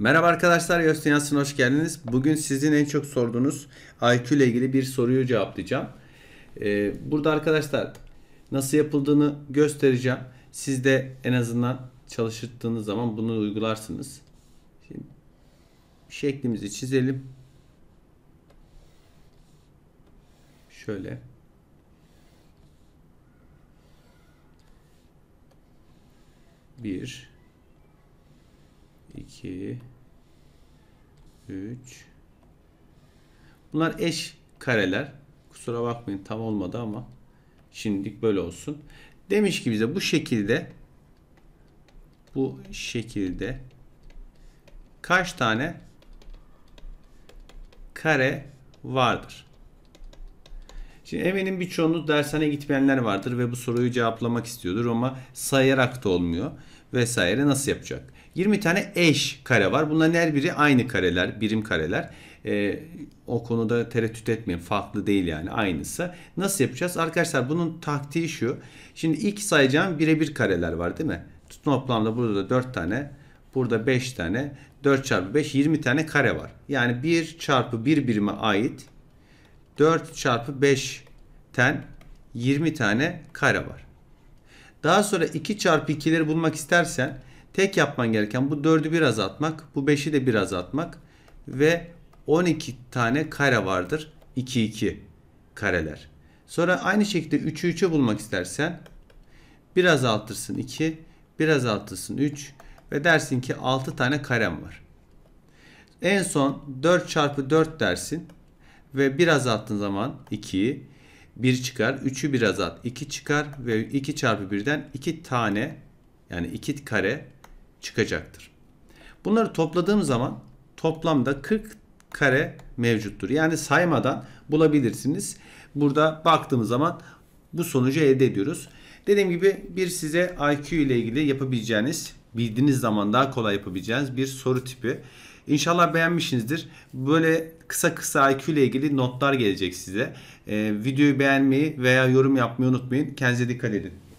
Merhaba arkadaşlar, Yostinas'ın hoş geldiniz. Bugün sizin en çok sorduğunuz IQ ile ilgili bir soruyu cevaplayacağım. Ee, burada arkadaşlar nasıl yapıldığını göstereceğim. Siz de en azından çalıştığınız zaman bunu uygularsınız. Şimdi şeklimizi çizelim. Şöyle. Bir. 2 3 Bunlar eş kareler. Kusura bakmayın tam olmadı ama şimdilik böyle olsun. Demiş ki bize bu şekilde bu şekilde kaç tane kare vardır? Şimdi eminim birçoğunuz dershane gitmeyenler vardır ve bu soruyu cevaplamak istiyordur ama sayarak da olmuyor vesaire nasıl yapacak? 20 tane eş kare var. Bunların her biri aynı kareler, birim kareler. E, o konuda tereddüt etmeyin. Farklı değil yani aynısı. Nasıl yapacağız? Arkadaşlar bunun taktiği şu. Şimdi ilk sayacağım birebir kareler var değil mi? Toplamda burada da 4 tane, burada 5 tane, 4 çarpı 5 20 tane kare var. Yani 1 çarpı 1 birime ait 4 çarpı 5'ten 20 tane kare var. Daha sonra 2 çarpı 2'leri bulmak istersen Tek yapman gereken bu 4'ü biraz atmak, bu 5'i de biraz atmak ve 12 tane kare vardır. 2 2 kareler. Sonra aynı şekilde 3'ü 3'e bulmak istersen biraz altırsın 2, biraz altırsın 3 ve dersin ki 6 tane karem var. En son 4 çarpı 4 dersin ve biraz attığın zaman 2'yi 1 çıkar. 3'ü biraz at 2 çıkar ve 2 çarpı 1'den 2 tane yani 2 kare çıkacaktır. Bunları topladığım zaman toplamda 40 kare mevcuttur. Yani saymadan bulabilirsiniz. Burada baktığımız zaman bu sonucu elde ediyoruz. Dediğim gibi bir size IQ ile ilgili yapabileceğiniz, bildiğiniz zaman daha kolay yapabileceğiniz bir soru tipi. İnşallah beğenmişsinizdir. Böyle kısa kısa IQ ile ilgili notlar gelecek size. Ee, videoyu beğenmeyi veya yorum yapmayı unutmayın. Kendinize dikkat edin.